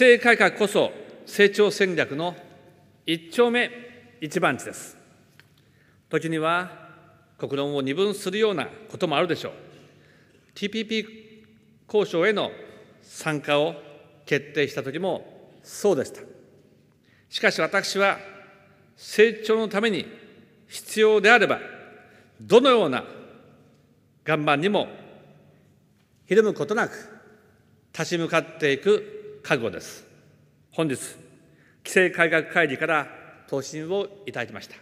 規制改革こそ成長戦略の一丁目一番地です。時には国論を二分するようなこともあるでしょう。TPP 交渉への参加を決定した時もそうでした。しかし私は成長のために必要であればどのような岩盤にもひるむことなく立ち向かっていく覚悟です。本日、規制改革会議から答申をいただきました。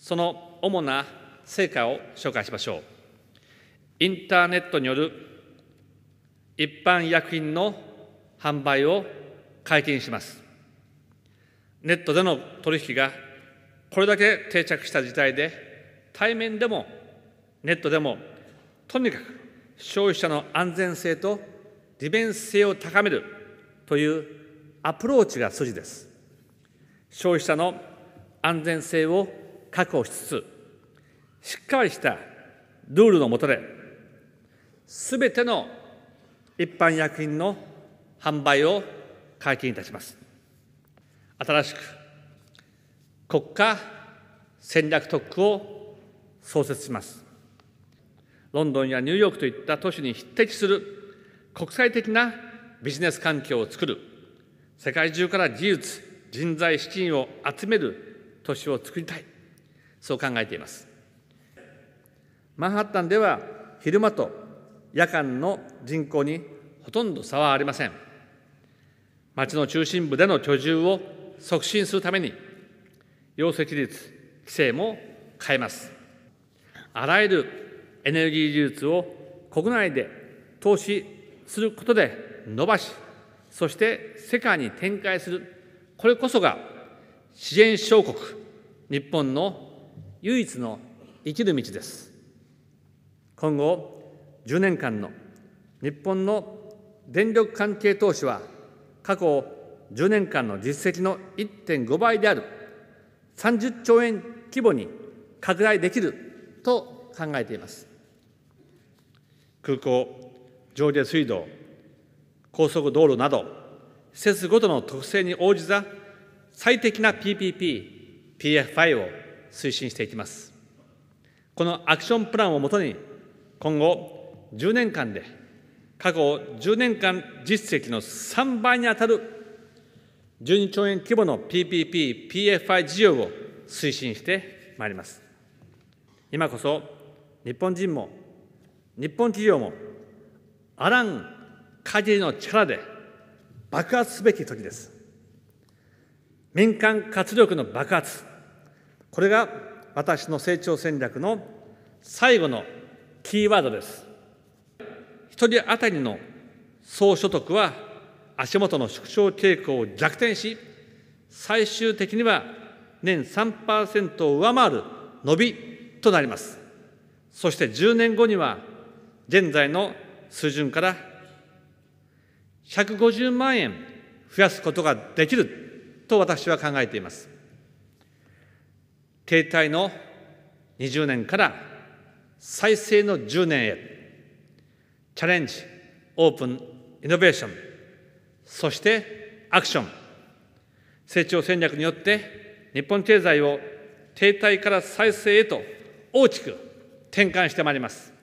その主な成果を紹介しましょう。インターネットによる一般医薬品の販売を解禁します。ネットでの取引がこれだけ定着した時代で、対面でもネットでも、とにかく消費者の安全性と利便性を高めるというアプローチが筋です。消費者の安全性を確保しつつ、しっかりしたルールの下で、すべての一般薬品の販売を解禁いたします。新しく国家戦略特区を創設します。ロンドンやニューヨークといった都市に匹敵する国際的なビジネス環境を作る、世界中から技術、人材、資金を集める都市を作りたい、そう考えています。マンハッタンでは昼間と夜間の人口にほとんど差はありません。町の中心部での居住を促進するために、容積率、規制も変えます。あらゆるエネルギー技術を国内で投資することで伸ばしそして世界に展開するこれこそが自然小国日本の唯一の生きる道です今後10年間の日本の電力関係投資は過去10年間の実績の1.5倍である30兆円規模に拡大できると考えています空港上下水道高速道路など、施設ごとの特性に応じた最適な PPP、PFI を推進していきます。このアクションプランをもとに、今後10年間で、過去10年間実績の3倍に当たる12兆円規模の PPP、PFI 事業を推進してまいります。今こそ、日本人も、日本企業も、アラン限りの力で爆発すべき時です。民間活力の爆発、これが私の成長戦略の最後のキーワードです。一人当たりの総所得は足元の縮小傾向を逆転し、最終的には年3%を上回る伸びとなります。そして10年後には現在の水準から150万円増やすことができると私は考えています。停滞の20年から再生の10年へ、チャレンジ、オープン、イノベーション、そしてアクション、成長戦略によって日本経済を停滞から再生へと大きく転換してまいります。